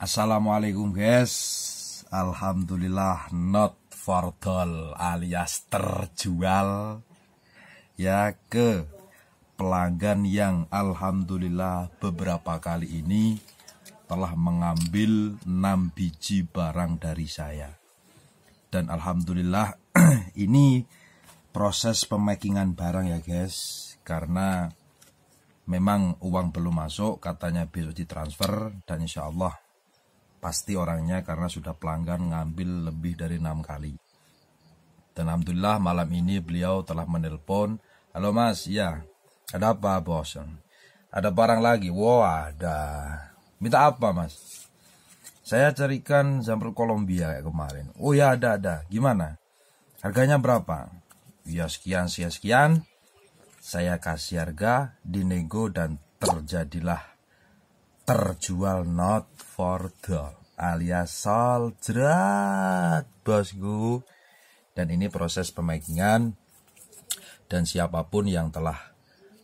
Assalamualaikum guys Alhamdulillah not for doll alias terjual Ya ke pelanggan yang Alhamdulillah beberapa kali ini telah mengambil 6 biji barang dari saya Dan Alhamdulillah ini proses pemakingan barang ya guys Karena memang uang belum masuk katanya besok ditransfer dan insya Allah pasti orangnya karena sudah pelanggan ngambil lebih dari enam kali. Dan alhamdulillah malam ini beliau telah menelpon. Halo mas, ya. Ada apa bos? Ada barang lagi? Wah, ada. Minta apa mas? Saya carikan sampel Kolombia kemarin. Oh ya ada ada. Gimana? Harganya berapa? Ya sekian sekian sekian. Saya kasih harga, dinego dan terjadilah terjual not for doll alias sol jerat bosku dan ini proses pemakingan dan siapapun yang telah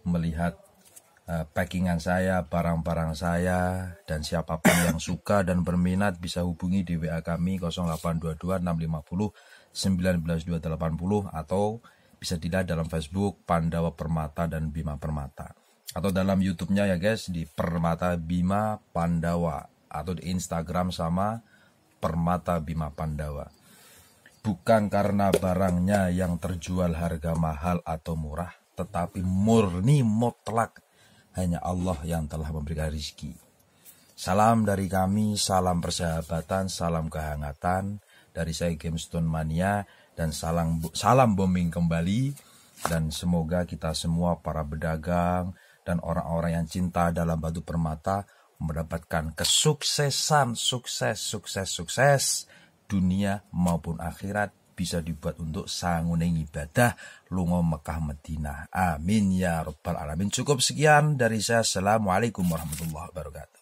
melihat uh, packingan saya, barang-barang saya dan siapapun yang suka dan berminat bisa hubungi di WA kami 0822 650 19280 atau bisa dilihat dalam Facebook Pandawa Permata dan Bima Permata atau dalam YouTube-nya ya guys di Permata Bima Pandawa atau di Instagram sama Permata Bima Pandawa. Bukan karena barangnya yang terjual harga mahal atau murah, tetapi murni mutlak hanya Allah yang telah memberikan rizki. Salam dari kami, salam persahabatan, salam kehangatan dari saya Stone Mania dan salam salam bombing kembali dan semoga kita semua para pedagang, dan orang-orang yang cinta dalam batu permata mendapatkan kesuksesan, sukses, sukses, sukses dunia maupun akhirat bisa dibuat untuk sanguning ibadah lungo Mekah Medina. Amin ya rabbal alamin. Cukup sekian dari saya. Assalamualaikum warahmatullahi wabarakatuh.